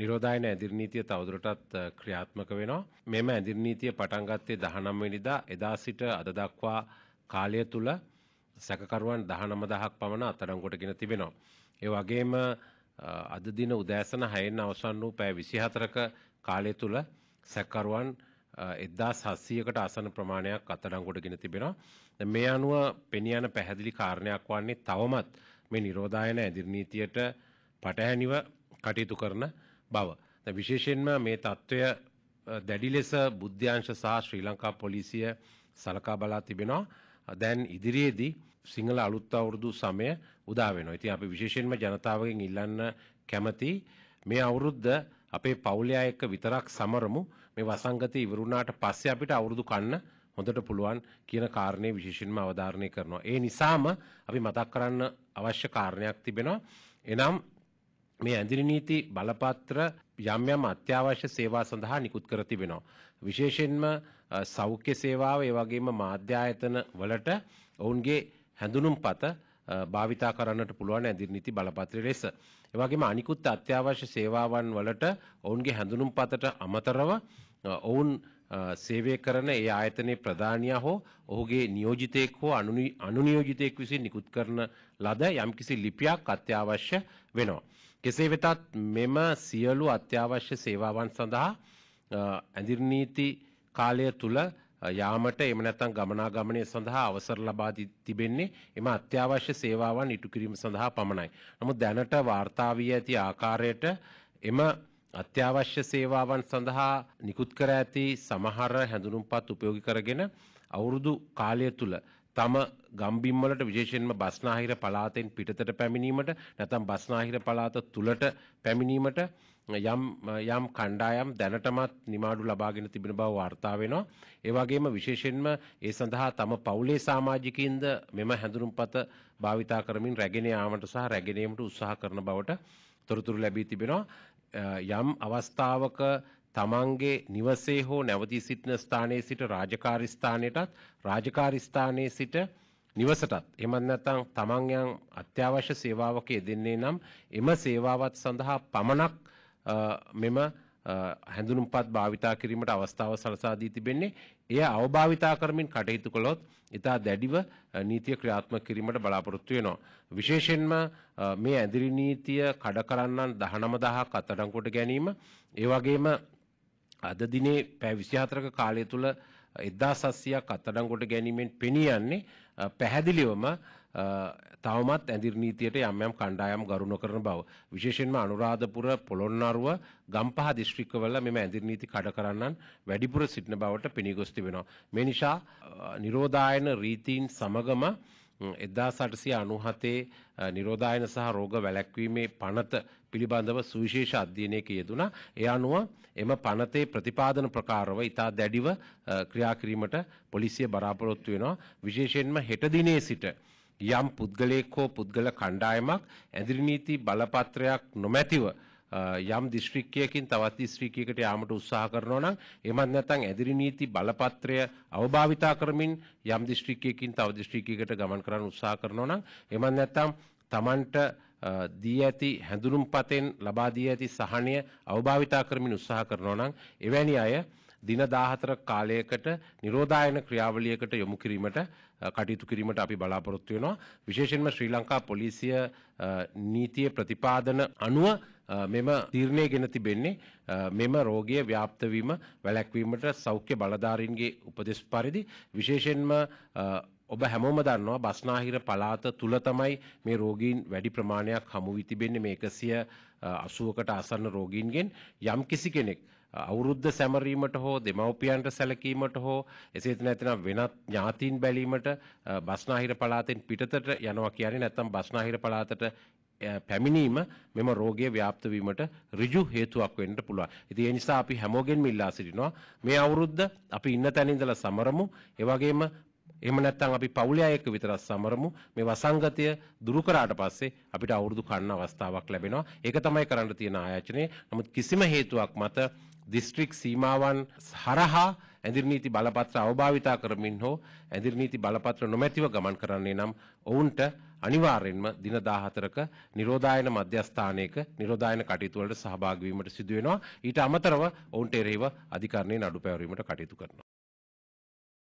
නිරෝධායන ඇදිරිනීතිය තවදුරටත් ක්‍රියාත්මක වෙනවා. මෙම ඇදිරිනීතිය පටන්ගත්තේ දහනම්වෙනිදා එදා සිට අද දක්වා කාලය තුළ සැකකරුවන් දහනම දහක් පමණ අත්අඩංගොටගෙන තිබෙනවා. ඒ වගේම අද දින උදෑසන හයෙන් අවසන් වූ පෑ විසිහතරක කාලය තුළ සැකකරුවන් එදදා සස්සියකට අසන ප්‍රමාණයක් අත්අඩංගොටගෙන තිබෙනවා. මේ අනුව පෙනියන පැහැදිලි කාරණයක් වන්නේ තවමත් මේ නිරෝධායන ඇදිරිනීතියට පටහැනිව කටයුතු කරන බව විශේෂයෙන්ම මේ තත්ත්වය දැඩි ලෙස බුද්ධ්‍යංශ සහ ශ්‍රී ලංකා පොලිසිය සලකා බලා තිබෙනවා දැන් ඉදිරියේදී සිංහල අලුත් අවුරුදු සමය උදා වෙනවා. ඉතින් අපි විශේෂයෙන්ම ජනතාවගෙන් ඉල්ලන්න කැමති මේ අවුරුද්ද අපේ පවුල අය එක්ක විතරක් සමරමු. මේ වසංගතය ඉවර වුණාට පස්සේ අපිට අවුරුදු කන්න හොඳට පුළුවන් කියන කාරණේ විශේෂයෙන්ම අවධාරණය කරනවා. ඒ නිසාම අපි මතක් කරන්න අවශ්‍ය කාරණයක් තිබෙනවා. එනම් මේ ඇඳිරි නීති බලපත්‍ර යම් යම් අත්‍යවශ්‍ය සේවා සඳහා නිකුත් කර තිබෙනවා. විශේෂයෙන්ම සෞඛ්‍ය සේවාව ඒ වගේම මාධ්‍ය ආයතන වලට ඔවුන්ගේ හැඳුනුම්පත භාවිතා කරන්නට පුළුවන් ඇඳිරි නීති බලපත්‍රය ලෙස. ඒ වගේම අනිකුත් අත්‍යවශ්‍ය සේවාවන් වලට ඔවුන්ගේ හැඳුනුම්පතට අමතරව ඔවුන් සේවය කරන ඒ ආයතනයේ ප්‍රධානියා හෝ ඔහුගේ නියෝජිතයෙක් හෝ අනුනියෝජිතයෙක් විසින් නිකුත් කරන ලද යම්කිසි ලිපියක් අත්‍යවශ්‍ය වෙනවා. කෙසේ වෙතත් මෙම සියලු අත්‍යවශ්‍ය සේවාවන් සඳහා ඇඳිරි නීති කාලය තුල යාමට එම නැත්නම් ගමනාගමනය සඳහා අවසර ලබා තිබෙන්නේ එම අත්‍යවශ්‍ය සේවාවන් ඉටු කිරීම සඳහා පමණයි. නමුත් දැනට වාර්තා වී ඇති ආකාරයට එම අත්‍යවශ්‍ය සේවාවන් සඳහා නිකුත් කර ඇති සමහර හැඳුනුම්පත් උපයෝගී කරගෙන අවුරුදු කාලය තුල තම ගම්බිම් වලට විශේෂයෙන්ම බස්නාහිර පළාතෙන් පිටතට පැමිණීමට නැත්නම් බස්නාහිර පළාත තුලට පැමිණීමට යම් යම් කණ්ඩායම් දැනටමත් නිමාඩු ලබාගෙන තිබෙන බව වාර්තා වෙනවා. ඒ වගේම විශේෂයෙන්ම ඒ සඳහා තම පවුලේ සමාජිකින්ද මෙම හැඳුනුම්පත භාවිතා කරමින් රැගෙන යාමට සහ රැගෙන යාමට උත්සාහ කරන බවට තොරතුරු ලැබී තිබෙනවා. යම් අවස්ථාවක තමන්ගේ නිවසේ හෝ නැවතී සිටින ස්ථානයේ සිට රාජකාරී ස්ථානයටත් රාජකාරී ස්ථානයේ සිට නිවසටත් එමත් නැත්නම් තමන් යම් අත්‍යවශ්‍ය සේවාවක යෙදෙන්නේ නම් එම සේවාවත් සඳහා පමණක් මෙම හැඳුනුම්පත් භාවිතා කිරීමට අවස්ථාව සලසා දී තිබෙන්නේ එය අවභාවිතා කරමින් කටයුතු කළොත් ඉතා දැඩිව නීතිය ක්‍රියාත්මක කිරීමට බලාපොරොත්තු වෙනවා. විශේෂයෙන්ම මේ ඇඳිරි නීතිය කඩ කරන්නන් 19000ක් අත්අඩංගුවට ගැනීම ඒ වගේම අද දිනේ පැය 24ක කාලය තුල 1700ක් අත්අඩංගුවට ගැනීමෙන් පෙනී යන්නේ පැහැදිලිවම තවමත් ඇඳිර් නීතියට යම් යම් කණ්ඩායම් ගරු නොකරන බව. විශේෂයෙන්ම අනුරාධපුර පොළොන්නරුව ගම්පහ දිස්ත්‍රික්කවල මෙම ඇඳිර් නීති කඩ කරන්නන් වැඩිපුර සිටින බවට පෙනී ගොස් තිබෙනවා. මේ නිසා නිරෝධායන රීතීන් සමගම එදා සටසිය අනුහතේ නිරෝධායන සහ රෝග වැලැක්වීමේ පනත පිළිබඳව සුවිශේෂ අධ්‍යයනයක යෙදුණ. එය අනුව එම පනතේ ප්‍රතිපාදන ප්‍රකාරව ඉතා දැඩිව ක්‍රියාකිරීමට පොලිසිය බරාපොරොත්තු වෙනවා. විශේෂයෙන්ම හෙටදිනේ සිට යම් පුද්ගලයෙක් හෝ පුද්ගල කණ්ඩායමක් ඇඳිරි නීති බලපත්‍රයක් නොමැතිව යම් දිස්ත්‍රික්කයකින් තවත් දිස්ත්‍රික්කයකට යාමට උත්සාහ කරනවා නම් එමත් නැත්නම් ඇදිරි නීති බලපත්‍රය අවභාවිතා කරමින් යම් දිස්ත්‍රික්කයකින් තව දිස්ත්‍රික්කයකට ගමන් කරන්න උත්සාහ කරනවා නම් එමත් නැත්නම් Tamanට දී ඇති හැඳුනුම්පතෙන් ලබා දී ඇති සහනය අවභාවිතා කරමින් උත්සාහ කරනවා නම් එවැනි අය දින 14 කාලයකට නිරෝධායන ක්‍රියාවලියකට යොමු කිරීමට කටයුතු කිරීමට අපි බලාපොරොත්තු වෙනවා. විශේෂයෙන්ම ශ්‍රී ලංකා පොලිසිය නීතිය ප්‍රතිපාදන අනුව මෙම තීරණය ගෙන තිබෙන්නේ මෙම රෝගය ව්‍යාප්ත වීම වැළැක්වීමට සෞඛ්‍ය බලධාරීන්ගේ උපදෙස් පරිදි විශේෂයෙන්ම ඔබ හැමෝම දන්නවා බස්නාහිර පළාත තුල තමයි මේ රෝගීන් වැඩි ප්‍රමාණයක් හමු වී තිබෙන්නේ මේ 180කට ආසන්න රෝගීන්ගෙන් යම් කිසි කෙනෙක් අවුරුද්ද සැමරීමට හෝ දෙමව්පියන්ට සැලකීමට හෝ එසේත් නැතිනම් වෙනත් ඥාතීන් බැලීමට බස්නාහිර පළාතෙන් පිටතට යනවා කියන්නේ නැත්නම් බස්නාහිර පළාතට පැමිණීම මෙම රෝගය ව්‍යාප්ත වීමට ඍජු හේතුවක් වෙන්න පුළුවන්. ඉතින් ඒ නිසා අපි හැමෝගෙන්ම ඉල්ලා සිටිනවා මේ අවුරුද්ද අපි ඉන්න තැන ඉඳලා සමරමු. ඒ වගේම එහෙම නැත්නම් අපි පවුලයා එක්ක විතරක් සමරමු. මේ වසංගතය දුරු කරාට පස්සේ අපිට අවුරුදු කන්න අවස්ථාවක් ලැබෙනවා. ඒක තමයි කරන්න තියෙන ආයෝජනය. නමුත් කිසිම හේතුවක් මත දිස්ත්‍රික් සීමාවන් හරහා ඇඳිරි නීති බලපත්‍ර අවභාවිතා කරමින් හෝ ඇඳිරි නීති බලපත්‍ර නොමැතිව ගමන් කරන්නේ නම් ඔවුන්ට අනිවාර්යෙන්ම දින 14ක නිරෝධායන මධ්‍යස්ථානයක නිරෝධායන කටයුතු වලට සහභාගී වීමට සිදු වෙනවා ඊට අමතරව ඔවුන්ට එරෙහිව අධිකරණයේ නඩු පැවරීමට කටයුතු කරනවා